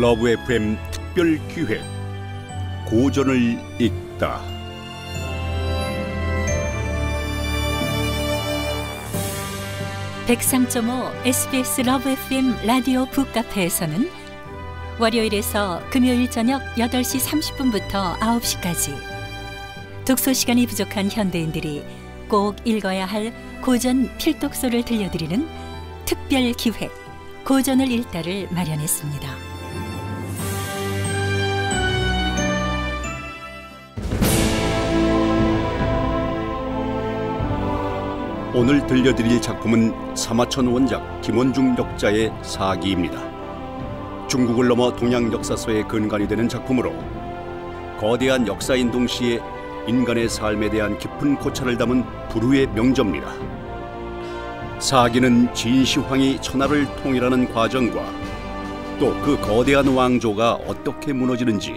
러브 FM 특별 기획 고전을 읽다 백상점호 SBS 러브 FM 라디오 북카페에서는 월요일에서 금요일 저녁 8시 30분부터 9시까지 독서 시간이 부족한 현대인들이 꼭 읽어야 할 고전 필독서를 들려드리는 특별 기획 고전을 읽다를 마련했습니다. 오늘 들려드릴 작품은 사마천 원작 김원중 역자의 사기입니다. 중국을 넘어 동양 역사서의 근간이 되는 작품으로 거대한 역사인 동시에 인간의 삶에 대한 깊은 고찰을 담은 불후의 명저입니다. 사기는 진시황이 천하를 통일하는 과정과 또 그 거대한 왕조가 어떻게 무너지는지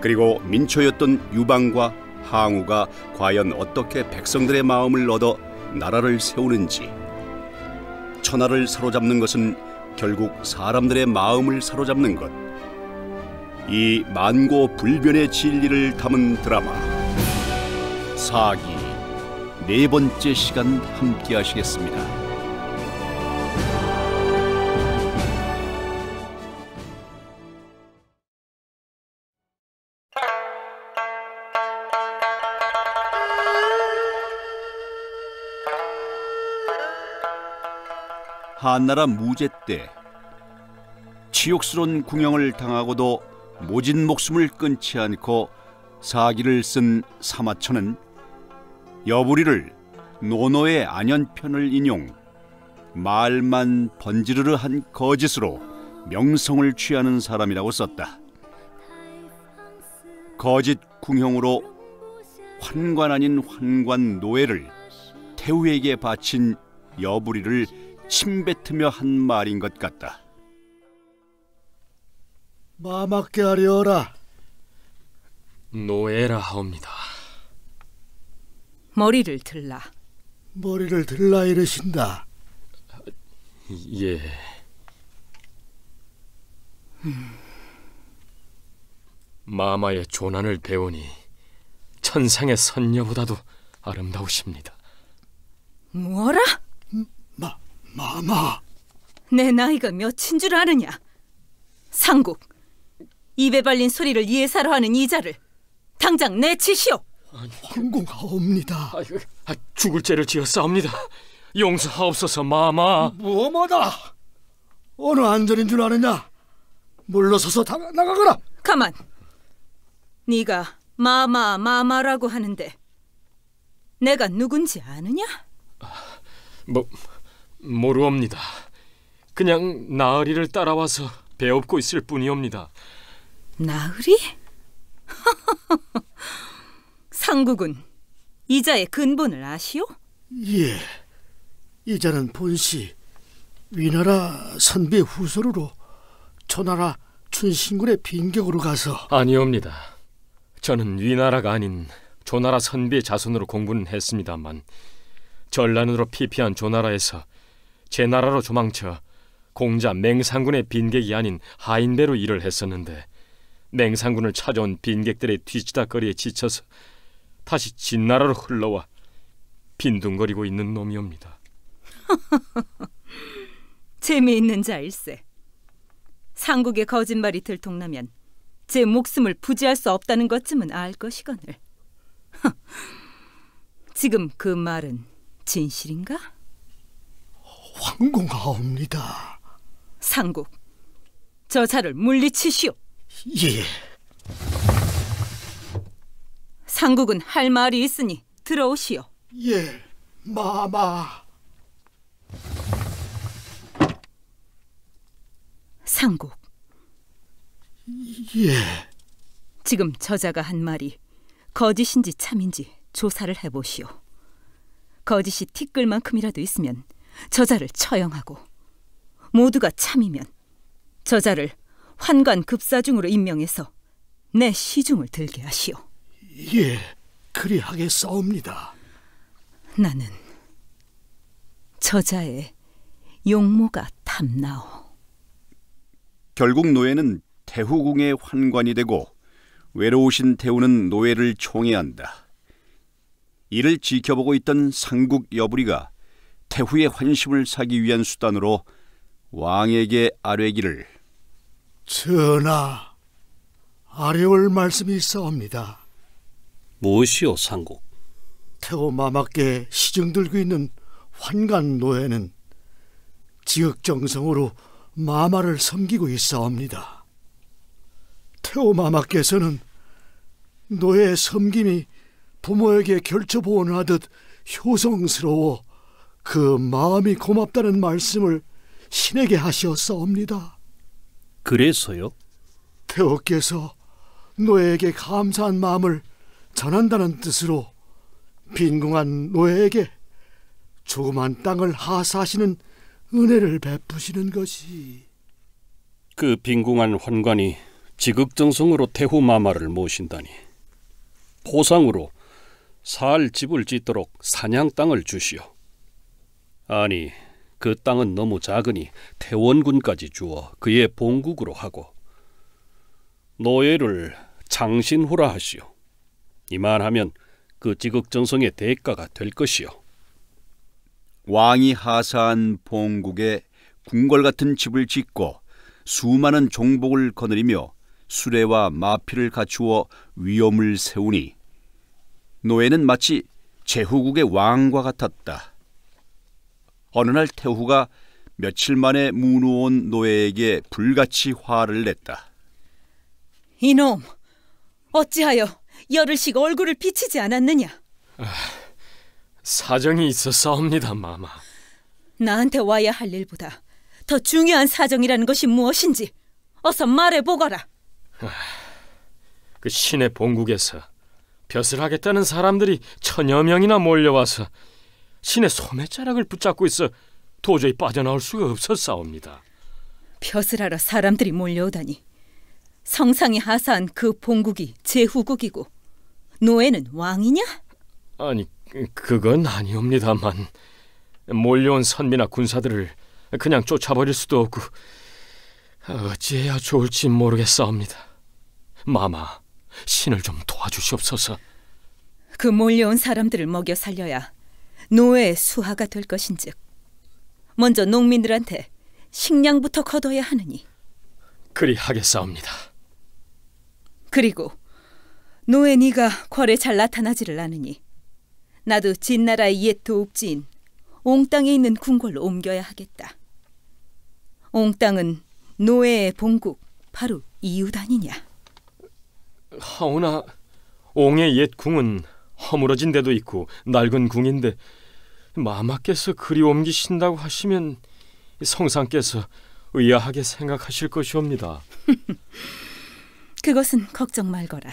그리고 민초였던 유방과 항우가 과연 어떻게 백성들의 마음을 얻어 나라를 세우는지 천하를 사로잡는 것은 결국 사람들의 마음을 사로잡는 것. 이 만고 불변의 진리를 담은 드라마 사기 네 번째 시간 함께 하시겠습니다. 한나라 무제 때 치욕스러운 궁형을 당하고도 모진 목숨을 끊지 않고 사기를 쓴 사마천은 여부리를 노노의 안연편을 인용 말만 번지르르 한 거짓으로 명성을 취하는 사람이라고 썼다. 거짓 궁형으로 환관 아닌 환관 노예를 태우에게 바친 여부리를 침뱉으며 한 말인 것 같다. 마맞게 하려라. 노예라 하옵니다. 머리를 들라. 머리를 들라 이르신다. 예. 음. 마마의 조난을 배우니 천상의 선녀보다도 아름다우십니다. 뭐라? 마마. 내 나이가 몇인 줄 아느냐? 상국, 입에 발린 소리를 예사로 하는 이자를 당장 내치시오. 황공하옵니다. 아, 죽을 죄를 지었사옵니다. 용서하옵소서 마마. 무엄하다. 어느 안전인 줄 아느냐? 물러서서 다, 나가거라. 가만. 네가 마마 마마라고 하는데 내가 누군지 아느냐? 뭐 모르옵니다. 그냥 나으리를 따라와서 배웁고 있을 뿐이옵니다. 나으리? 상국은 이자의 근본을 아시오? 예. 이자는 본시 위나라 선비 후손으로 초나라 춘신군의 빈격으로 가서 아니옵니다. 저는 위나라가 아닌 조나라 선비의 자손으로 공부는 했습니다만 전란으로 피피한 조나라에서 제 나라로 조망쳐 공자 맹상군의 빈객이 아닌 하인배로 일을 했었는데 맹상군을 찾아온 빈객들의 뒤치다거리에 지쳐서 다시 진나라로 흘러와 빈둥거리고 있는 놈이옵니다. 재미있는 자일세. 상국의 거짓말이 들통나면 제 목숨을 부지할 수 없다는 것쯤은 알 것이거늘. 지금 그 말은 진실인가? 황공하옵니다. 상국, 저 자를 물리치시오. 예. 상국은 할 말이 있으니 들어오시오. 예, 마마. 상국. 예. 지금 저자가 한 말이 거짓인지 참인지 조사를 해보시오. 거짓이 티끌만큼이라도 있으면 저자를 처형하고 모두가 참이면 저자를 환관 급사중으로 임명해서 내 시중을 들게 하시오. 예, 그리하겠사옵니다. 나는 저자의 용모가 탐나오. 결국 노예는 태후궁의 환관이 되고 외로우신 태후는 노예를 총애한다. 이를 지켜보고 있던 상국 여부리가 태후의 환심을 사기 위한 수단으로 왕에게 아뢰기를 전하, 아뢰올 말씀이 있사옵니다. 무엇이요, 상국? 태호 마마께 시중 들고 있는 환관 노예는 지극정성으로 마마를 섬기고 있사옵니다. 태호 마마께서는 노예 의 섬김이 부모에게 결처보원하듯 효성스러워 그 마음이 고맙다는 말씀을 신에게 하시었사옵니다. 그래서요? 태호께서 노예에게 감사한 마음을 전한다는 뜻으로 빈궁한 노예에게 조그만 땅을 하사하시는 은혜를 베푸시는 것이 그 빈궁한 환관이 지극정성으로 태호 마마를 모신다니 보상으로 살 집을 짓도록 사냥 땅을 주시오. 아니, 그 땅은 너무 작으니 태원군까지 주어 그의 본국으로 하고 노예를 장신후라 하시오. 이만하면 그 지극전성의 대가가 될것이오 왕이 하사한 봉국에 궁궐 같은 집을 짓고 수많은 종복을 거느리며 수레와 마피를 갖추어 위엄을 세우니 노예는 마치 제후국의 왕과 같았다. 어느 날 태후가 며칠 만에 무노온 노예에게 불같이 화를 냈다. 이놈, 어찌하여 열흘씩 얼굴을 비치지 않았느냐? 아, 사정이 있어 싸옵니다 마마. 나한테 와야 할 일보다 더 중요한 사정이라는 것이 무엇인지 어서 말해 보거라. 아, 그 신의 본국에서 벼슬 하겠다는 사람들이 천여 명이나 몰려와서 신의 소매자락을 붙잡고 있어 도저히 빠져나올 수가 없었사옵니다. 벼슬 하러 사람들이 몰려오다니 성상이 하사한 그 봉국이 제후국이고 노예는 왕이냐? 아니 그건 아니옵니다만 몰려온 선비나 군사들을 그냥 쫓아버릴 수도 없고 어찌해야 좋을지 모르겠사옵니다. 마마 신을 좀 도와주시옵소서. 그 몰려온 사람들을 먹여 살려야 노예 의 수하가 될 것인즉 먼저 농민들한테 식량부터 거둬야 하느니 그리하겠사옵니다. 그리고 노예 네가 궐에 잘 나타나지를 않으니 나도 진나라의 옛 도읍지인 옹땅에 있는 궁궐로 옮겨야 하겠다. 옹땅은 노예의 본국 바로 이웃 아니냐. 하오나 옹의 옛 궁은 허물어진 데도 있고 낡은 궁인데 마마께서 그리 옮기신다고 하시면 성상께서 의아하게 생각하실 것이옵니다. 그것은 걱정 말거라.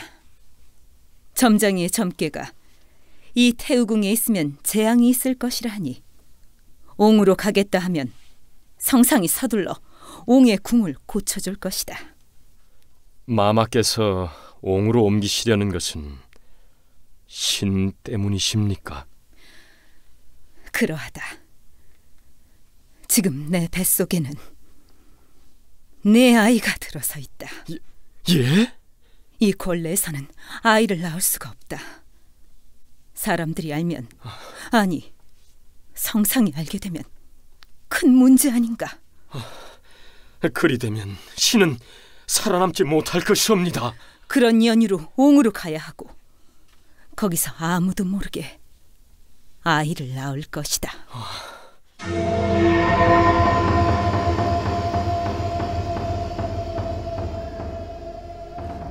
점장의 점괘가 이 태우궁에 있으면 재앙이 있을 것이라 하니 옹으로 가겠다 하면 성상이 서둘러 옹의 궁을 고쳐줄 것이다. 마마께서 옹으로 옮기시려는 것은 신 때문이십니까? 그러하다. 지금 내 뱃속에는 내 네 아이가 들어서 있다. 예? 예? 이권레에서는 아이를 낳을 수가 없다. 사람들이 알면 아니 성상이 알게 되면 큰 문제 아닌가. 아, 그리 되면 신은 살아남지 못할 것이옵니다. 그런 연유로 옹으로 가야 하고 거기서 아무도 모르게 아이를 낳을 것이다.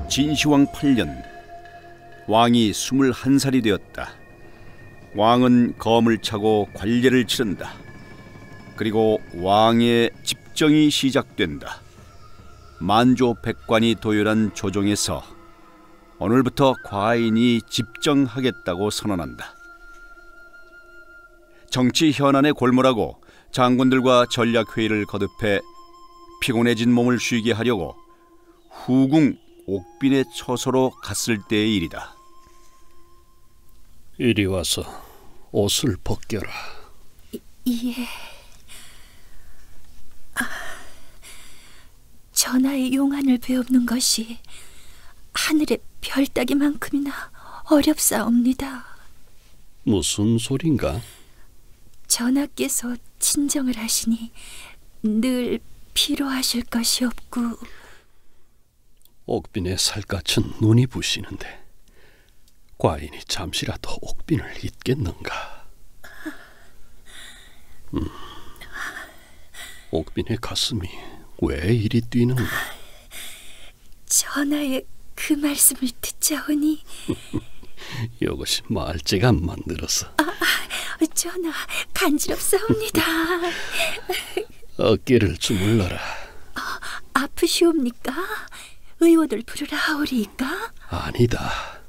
진시황 8년 왕이 21살이 되었다. 왕은 검을 차고 관례를 치른다. 그리고 왕의 집정이 시작된다. 만조 백관이 도열한 조정에서 오늘부터 과인이 집정하겠다고 선언한다. 정치 현안에 골몰하고 장군들과 전략 회의를 거듭해 피곤해진 몸을 쉬게 하려고 후궁 옥빈의 처소로 갔을 때의 일이다. 이리 와서 옷을 벗겨라. 예. 아, 전하의 용안을 배우는 것이 하늘의 별 따기만큼이나 어렵사옵니다. 무슨 소린가? 전하께서 친정을 하시니 늘 피로하실 것이 없고 옥빈의 살갗은 눈이 부시는데 과인이 잠시라도 옥빈을 잊겠는가? 음, 옥빈의 가슴이 왜 이리 뛰는가? 전하의 그 말씀을 듣자오니 이것이 말재간 만들어서 아, 아. 전하, 간지럽사옵니다. 어깨를 주물러라. 아, 아프시옵니까? 의원을 부르라 하오리까? 아니다.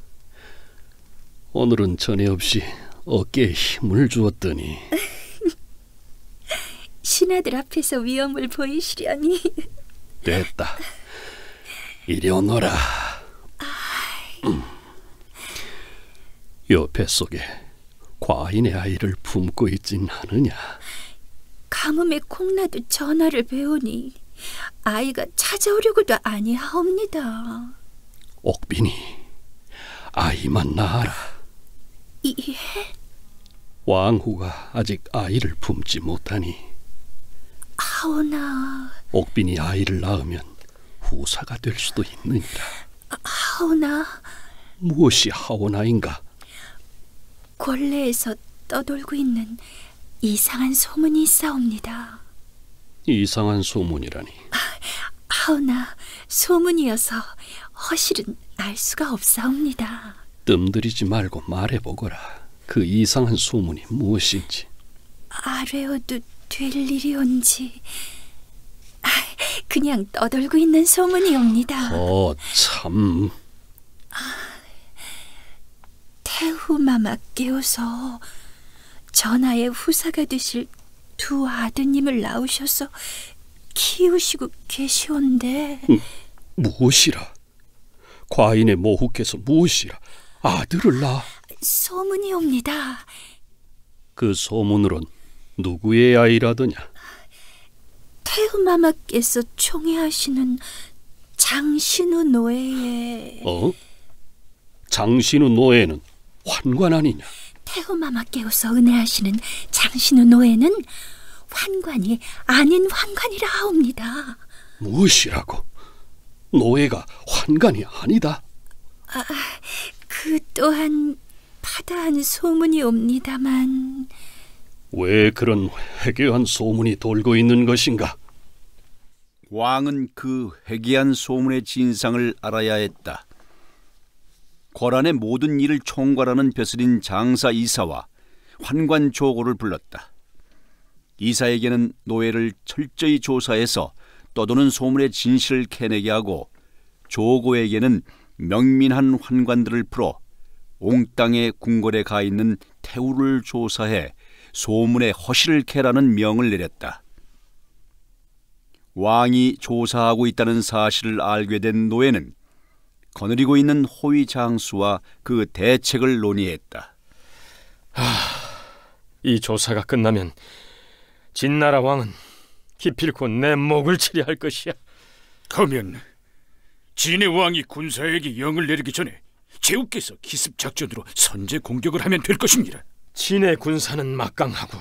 오늘은 전에 없이 어깨에 힘을 주었더니 신하들 앞에서 위험을 보이시려니 됐다. 이리 오너라. 음. 요 뱃속에 과인의 아이를 품고 있진 않으냐. 가뭄에 콩나도 전화를 배우니 아이가 찾아오려고도 아니하옵니다. 옥빈이 아이만 낳아라. 예? 왕후가 아직 아이를 품지 못하니 하오나 옥빈이 아이를 낳으면 후사가 될 수도 있느니라 하오나 무엇이 하오나인가 권례에서 떠돌고 있는 이상한 소문이 있사옵니다. 이상한 소문이라니. 하오나 소문이어서 허실은 알 수가 없사옵니다. 뜸들이지 말고 말해보거라. 그 이상한 소문이 무엇인지. 아뢰어도 될 일이 온지. 그냥 떠돌고 있는 소문이옵니다. 어, 참. 아, 태후마마 깨워서 전하의 후사가 되실 두 아드님을 낳으셔서 키우시고 계시온데 음, 무엇이라? 과인의 모후께서 무엇이라 아들을 낳아? 소문이옵니다. 그 소문으론 누구의 아이라더냐? 태후마마께서 총애하시는 장신우 노예의 어? 장신우 노예는 환관 아니냐? 태후마마 깨우서 은혜하시는 장신우 노예는 환관이 아닌 환관이라 하옵니다. 무엇이라고? 노예가 환관이 아니다. 아, 그 또한 파다한 소문이 옵니다만. 왜 그런 회개한 소문이 돌고 있는 것인가? 왕은 그 회개한 소문의 진상을 알아야 했다. 고란의 모든 일을 총괄하는 벼슬인 장사 이사와 환관 조고를 불렀다. 이사에게는 노예를 철저히 조사해서 떠도는 소문의 진실을 캐내게 하고 조고에게는 명민한 환관들을 풀어 옹땅의 궁궐에 가 있는 태우를 조사해 소문의 허실을 캐라는 명을 내렸다. 왕이 조사하고 있다는 사실을 알게 된 노예는 거느리고 있는 호위 장수와 그 대책을 논의했다. 하, 이 조사가 끝나면 진나라 왕은 기필코 내 목을 치려할 것이야. 그러면 진의 왕이 군사에게 영을 내리기 전에 제국께서 기습 작전으로 선제 공격을 하면 될 것입니다. 진의 군사는 막강하고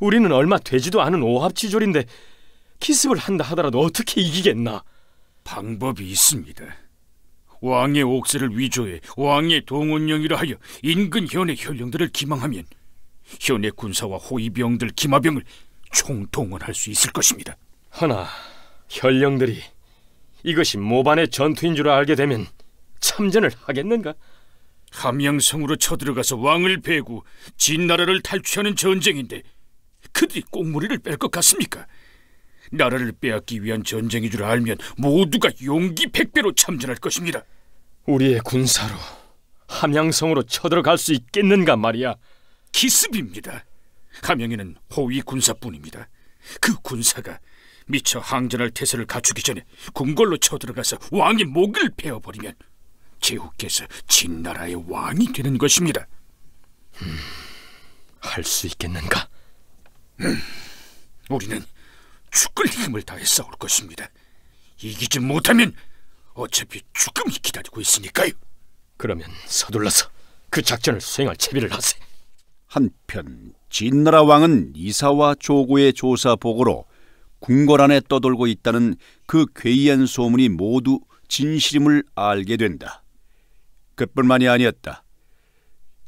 우리는 얼마 되지도 않은 오합지졸인데 기습을 한다 하더라도 어떻게 이기겠나? 방법이 있습니다. 왕의 옥세를 위조해 왕의 동원령이라 하여 인근 현의 현령들을 기망하면 현의 군사와 호위병들 기마병을 총동원할 수 있을 것입니다. 허나 현령들이 이것이 모반의 전투인 줄 알게 되면 참전을 하겠는가? 함양성으로 쳐들어가서 왕을 베고 진나라를 탈취하는 전쟁인데 그들이 꽁무리를 뺄 것 같습니까? 나라를 빼앗기 위한 전쟁인 줄 알면 모두가 용기 백배로 참전할 것입니다. 우리의 군사로 함양성으로 쳐들어갈 수 있겠는가 말이야. 기습입니다. 함양에는 호위 군사뿐입니다. 그 군사가 미처 항전할 태세를 갖추기 전에 궁궐로 쳐들어가서 왕의 목을 베어버리면 제후께서 진나라의 왕이 되는 것입니다. 음, 할수 있겠는가? 음, 우리는 죽을 힘을 다해 싸울 것입니다. 이기지 못하면 어차피 죽음이 기다리고 있으니까요. 그러면 서둘러서 그 작전을 수행할 채비를 하세. 한편 진나라 왕은 이사와 조고의 조사 보고로 궁궐 안에 떠돌고 있다는 그 괴이한 소문이 모두 진실임을 알게 된다. 그뿐만이 아니었다.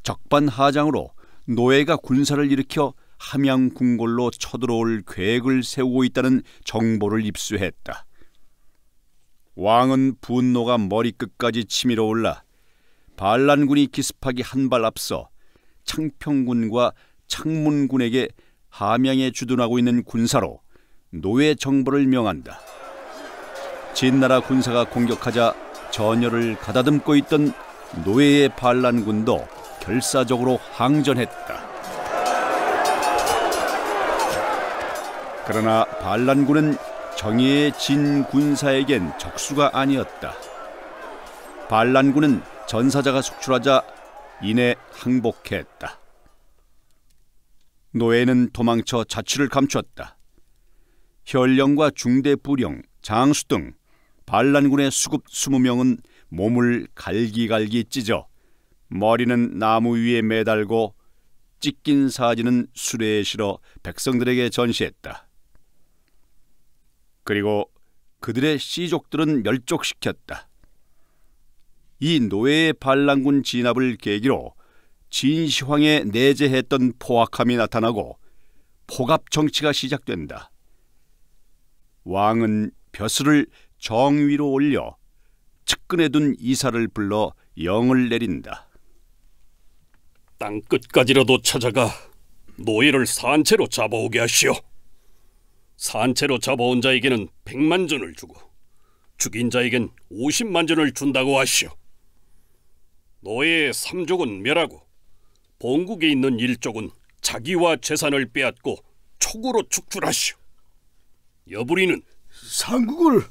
적반하장으로 노예가 군사를 일으켜 함양궁궐로 쳐들어올 계획을 세우고 있다는 정보를 입수했다. 왕은 분노가 머리끝까지 치밀어 올라 반란군이 기습하기 한 발 앞서 창평군과 창문군에게 함양에 주둔하고 있는 군사로 노예 정보를 명한다. 진나라 군사가 공격하자 전열을 가다듬고 있던 노예의 반란군도 결사적으로 항전했다. 그러나 반란군은 정의의 진 군사에겐 적수가 아니었다. 반란군은 전사자가 속출하자 이내 항복했다. 노예는 도망쳐 자취를 감추었다 현령과 중대 부령, 장수 등 반란군의 수급 20명은 몸을 갈기갈기 찢어 머리는 나무 위에 매달고 찢긴 사진은 수레에 실어 백성들에게 전시했다. 그리고 그들의 씨족들은 멸족시켰다. 이 노예의 반란군 진압을 계기로 진시황에 내재했던 포악함이 나타나고 포갑 정치가 시작된다. 왕은 벼슬을 정위로 올려 측근에 둔 이사를 불러 영을 내린다. 땅 끝까지라도 찾아가 노예를 산채로 잡아오게 하시오. 산채로 잡아온 자에게는 백만 전을 주고 죽인 자에겐 오십만 전을 준다고 하시오. 너의 삼족은 멸하고 본국에 있는 일족은 자기와 재산을 빼앗고 촉으로 축출하시오. 여부리는 삼국을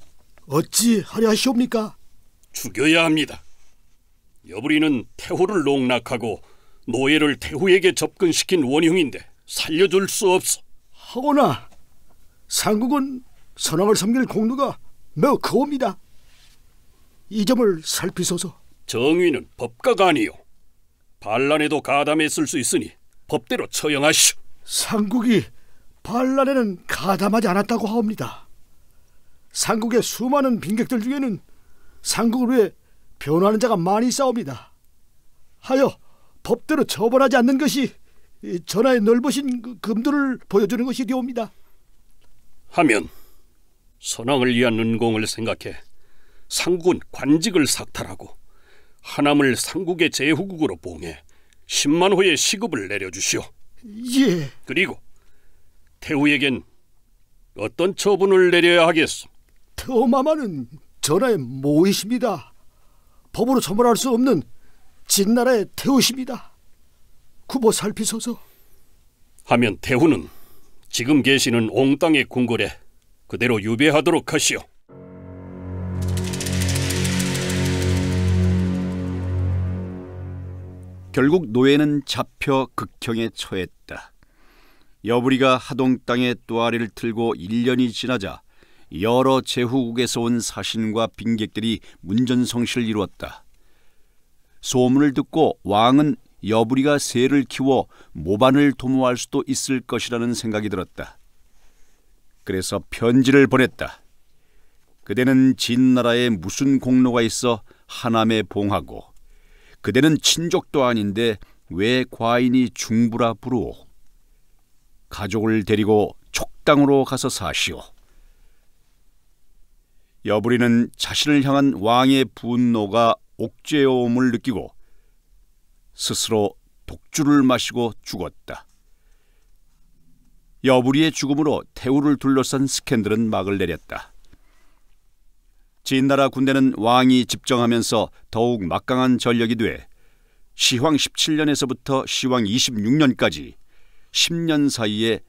어찌 하려 하시옵니까? 죽여야 합니다. 여부리는 태호를 농락하고 노예를 태호에게 접근시킨 원흉인데 살려줄 수 없어. 하오나 상국은 선왕을 섬길 공로가 매우 크옵니다. 이 점을 살피소서. 정위는 법가가 아니요. 반란에도 가담했을 수 있으니 법대로 처형하시오. 상국이 반란에는 가담하지 않았다고 하옵니다. 상국의 수많은 빈객들 중에는 상국을 위해 변하는 자가 많이 싸웁니다. 하여 법대로 처벌하지 않는 것이 전하의 넓으신 그 금도를 보여주는 것이 되옵니다. 하면 선왕을 위한 은공을 생각해 상군 관직을 삭탈하고 하남을 상국의 제후국으로 봉해 10만 호의 시급을 내려주시오. 예. 그리고 태후에겐 어떤 처분을 내려야 하겠소? 태오마마는 전하의 모이십니다. 법으로 처벌할 수 없는 진나라의 태후십니다 구보 살피소서. 하면 태후는 지금 계시는 옹땅의 궁궐에 그대로 유배하도록 하시오. 결국 노예는 잡혀 극형에 처했다. 여부리가 하동 땅에 또아리를 틀고 1년이 지나자 여러 제후국에서 온 사신과 빈객들이 문전성시를 이루었다. 소문을 듣고 왕은 여부리가 새를 키워 모반을 도모할 수도 있을 것이라는 생각이 들었다. 그래서 편지를 보냈다. 그대는 진나라에 무슨 공로가 있어 하남에 봉하고 그대는 친족도 아닌데 왜 과인이 중부라 부르오. 가족을 데리고 촉당으로 가서 사시오. 여부리는 자신을 향한 왕의 분노가 옥죄어옴을 느끼고 스스로 독주를 마시고 죽었다. 여부리의 죽음으로 태우를 둘러싼 스캔들은 막을 내렸다. 진나라 군대는 왕이 집정하면서 더욱 막강한 전력이 돼 시황 17년에서부터 시황 26년까지 10년 사이에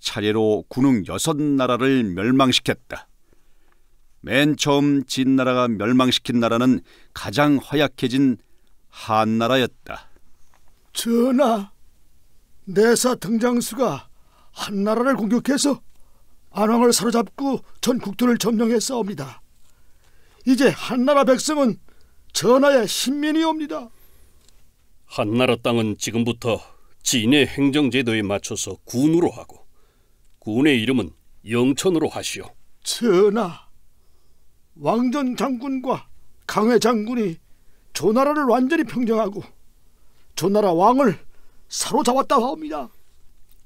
차례로 군웅 6나라를 멸망시켰다. 맨 처음 진나라가 멸망시킨 나라는 가장 허약해진 한나라였다. 전하, 내사 등장수가 한나라를 공격해서 안왕을 사로잡고 전 국토를 점령했사옵니다. 이제 한나라 백성은 전하의 신민이옵니다. 한나라 땅은 지금부터 진의 행정제도에 맞춰서 군으로 하고 군의 이름은 영천으로 하시오. 전하, 왕전 장군과 강회 장군이 조나라를 완전히 평정하고 조나라 왕을 사로잡았다 하옵니다.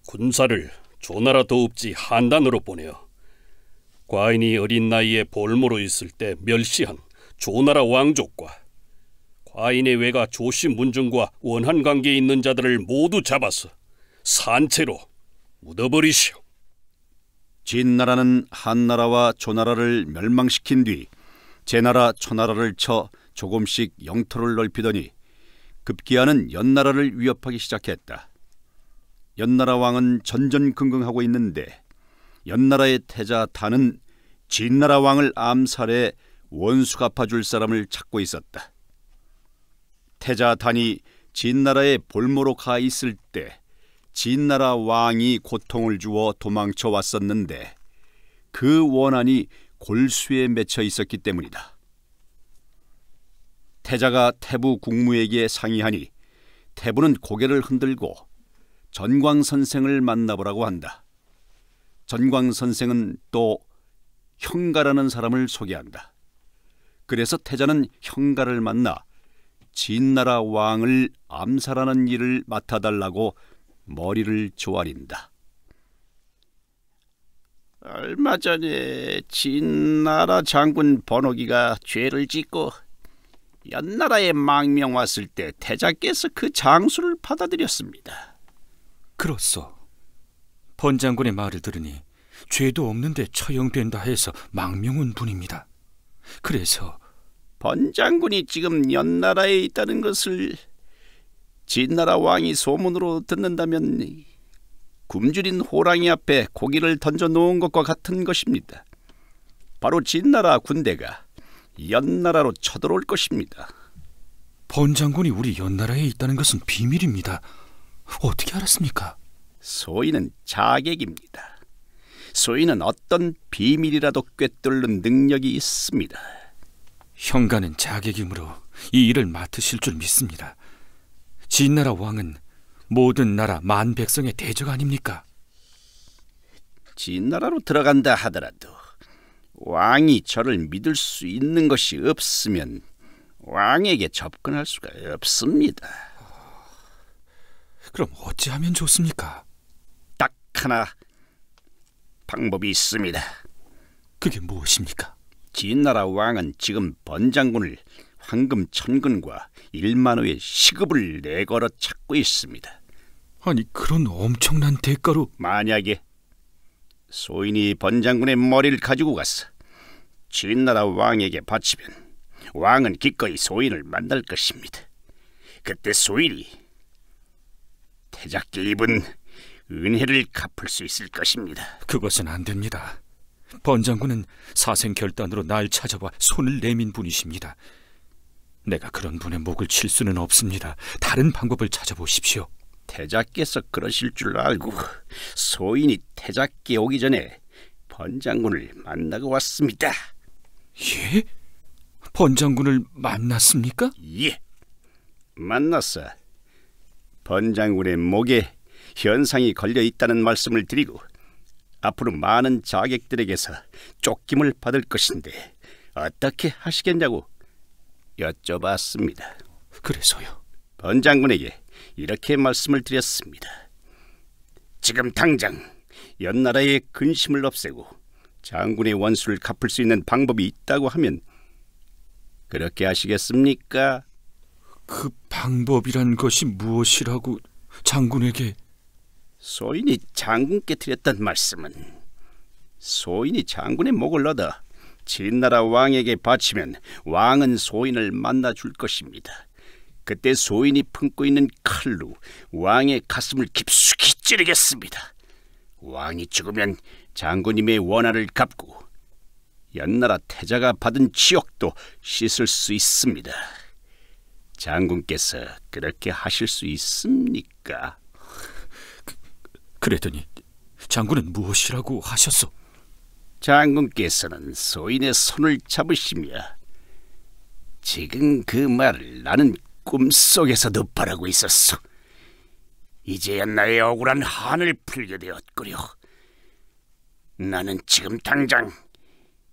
군사를 조나라 도읍지 한단으로 보내어 과인이 어린 나이에 볼모로 있을 때 멸시한 조나라 왕족과 과인의 외가 조씨 문중과 원한 관계에 있는 자들을 모두 잡아서 산채로 묻어버리시오. 진나라는 한나라와 조나라를 멸망시킨 뒤 제나라 초나라를 쳐 조금씩 영토를 넓히더니 급기야는 연나라를 위협하기 시작했다. 연나라 왕은 전전긍긍하고 있는데 연나라의 태자 탄은 진나라 왕을 암살해 원수 갚아줄 사람을 찾고 있었다. 태자 탄이 진나라의 볼모로 가 있을 때 진나라 왕이 고통을 주어 도망쳐 왔었는데 그 원한이 골수에 맺혀 있었기 때문이다. 태자가 태부 국무에게 상의하니 태부는 고개를 흔들고 전광 선생을 만나보라고 한다. 전광 선생은 또 형가라는 사람을 소개한다. 그래서 태자는 형가를 만나 진나라 왕을 암살하는 일을 맡아달라고 머리를 조아린다. 얼마 전에 진나라 장군 번호기가 죄를 짓고 연나라에 망명 왔을 때 태자께서 그 장수를 받아들였습니다. 그렇소. 번장군의 말을 들으니 죄도 없는데 처형된다 해서 망명온 분입니다. 그래서 번장군이 지금 연나라에 있다는 것을 진나라 왕이 소문으로 듣는다면 굶주린 호랑이 앞에 고기를 던져 놓은 것과 같은 것입니다. 바로 진나라 군대가 연나라로 쳐들어올 것입니다. 번장군이 우리 연나라에 있다는 것은 비밀입니다. 어떻게 알았습니까? 소인은 자객입니다. 소인은 어떤 비밀이라도 꿰뚫는 능력이 있습니다. 현가는 자객이므로 이 일을 맡으실 줄 믿습니다. 진나라 왕은 모든 나라 만 백성의 대적 아닙니까? 진나라로 들어간다 하더라도 왕이 저를 믿을 수 있는 것이 없으면 왕에게 접근할 수가 없습니다. 그럼 어찌하면 좋습니까? 딱 하나 방법이 있습니다. 그게 무엇입니까? 진나라 왕은 지금 번장군을 황금 천근과 1만 호의 시급을 내걸어 찾고 있습니다. 아니 그런 엄청난 대가로 만약에 소인이 번장군의 머리를 가지고 가서 진나라 왕에게 바치면 왕은 기꺼이 소인을 만날 것입니다. 그때 소인이 태작께 입은 은혜를 갚을 수 있을 것입니다. 그것은 안 됩니다. 번장군은 사생 결단으로 날 찾아와 손을 내민 분이십니다. 내가 그런 분의 목을 칠 수는 없습니다. 다른 방법을 찾아보십시오. 태자께서 그러실 줄 알고 소인이 태자께 오기 전에 번장군을 만나고 왔습니다. 예? 번장군을 만났습니까? 예. 만났어. 번장군의 목에 현상이 걸려 있다는 말씀을 드리고 앞으로 많은 자객들에게서 쫓김을 받을 것인데 어떻게 하시겠냐고 여쭤봤습니다. 그래서요. 번장군에게 이렇게 말씀을 드렸습니다. 지금 당장 연나라의 근심을 없애고 장군의 원수를 갚을 수 있는 방법이 있다고 하면 그렇게 하시겠습니까? 그 방법이란 것이 무엇이라고 장군에게 소인이 장군께 드렸던 말씀은 소인이 장군의 목을 얻어 진나라 왕에게 바치면 왕은 소인을 만나 줄 것입니다. 그때 소인이 품고 있는 칼로 왕의 가슴을 깊숙이 찌르겠습니다. 왕이 죽으면 장군님의 원한을 갚고 연나라 태자가 받은 치욕도 씻을 수 있습니다. 장군께서 그렇게 하실 수 있습니까? 그랬더니 장군은 무엇이라고 하셨소? 장군께서는 소인의 손을 잡으시며 지금 그 말을 나는 꿈속에서도 바라고 있었어. 이제야 나의 억울한 한을 풀게 되었구려. 나는 지금 당장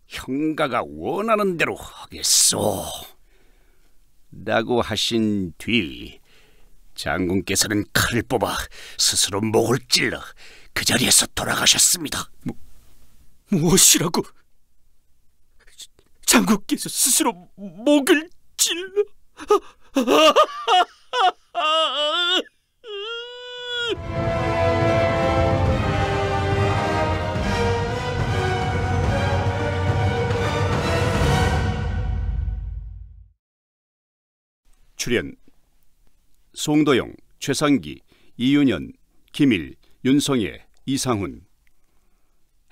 형가가 원하는 대로 하겠소. 라고 하신 뒤 장군께서는 칼을 뽑아 스스로 목을 찔러 그 자리에서 돌아가셨습니다. 뭐, 무엇이라고? 장군께서 스스로 목을 찔러? 출연 송도영, 최상기, 이윤현, 김일, 윤성예, 이상훈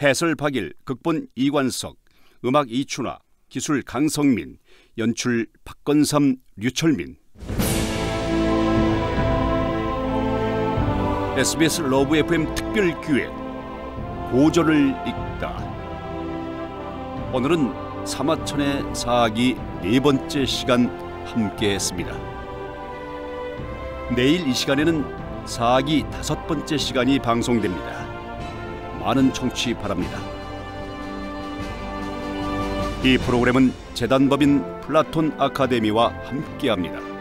해설 박일, 극본 이관석, 음악 이춘화, 기술 강성민 연출 박건삼, 류철민 SBS 러브 FM 특별 기획 고전을 읽다 오늘은 사마천의 사학이 네 번째 시간 함께했습니다. 내일 이 시간에는 사학이 다섯 번째 시간이 방송됩니다. 많은 청취 바랍니다. 이 프로그램은 재단법인 플라톤 아카데미와 함께합니다.